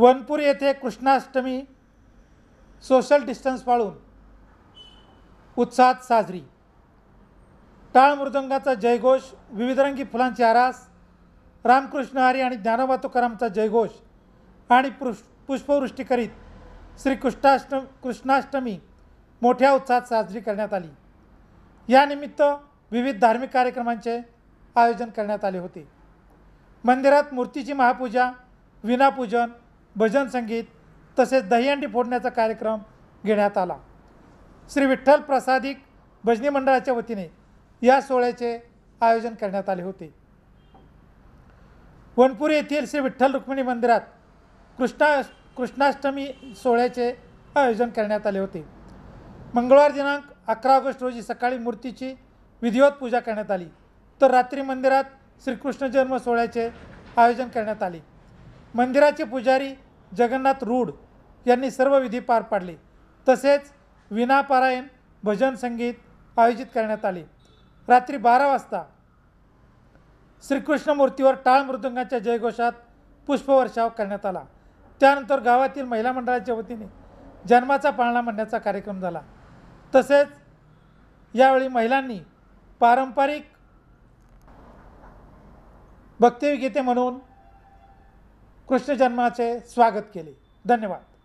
वनपूर येथे Krishnashtami social distance पाळून उत्साहात साजरी टाळ मृदंगाचा जयघोष विविधरंगी फुलांची आरास रामकृष्ण हरी आणि ज्ञानोबा जयघोष आणि पुष पुष्पवृष्टी करीत श्री कृष्णाष्ट कृष्णाष्टमी मोठ्या उत्साहात साजरी करण्यात आली यानिमित्त विविध धार्मिक कार्यक्रमांचे आयोजन करण्यात आले होते मंदिरात मूर्तीची महापूजा विनापूजन भजन संगीत तसेच दहीहंडी फोडण्याचा कार्यक्रम घेण्यात आला श्री विठ्ठल प्रसादिक भजनी मंडळाच्या वतीने या सोहळ्याचे आयोजन करण्यात आले होते वनपुरी येथील श्री विठ्ठल रुक्मिणी मंदिरात कृष्णा कृष्णाष्टमी सोहळ्याचे आयोजन करण्यात आले होते मंगळवार दिनांक अकरा ऑगस्ट रोजी सकाळी मूर्तीची विधिवत पूजा करण्यात आली तर रात्री मंदिरात श्रीकृष्ण जन्म सोहळ्याचे आयोजन करण्यात आले मंदिराचे पुजारी जगन्नाथ रूड यांनी सर्व विधी पार पाडले तसेच विनापारायण भजन संगीत आयोजित करण्यात आले रात्री बारा वाजता मूर्तीवर टाळ मृदुंगाच्या जयघोषात पुष्पवर्षाव करण्यात आला त्यानंतर गावातील महिला मंडळाच्या वतीने जन्माचा पाळणा म्हणण्याचा कार्यक्रम झाला तसेच यावेळी महिलांनी पारंपरिक भक्तिगीते म्हणून जन्माचे स्वागत केले धन्यवाद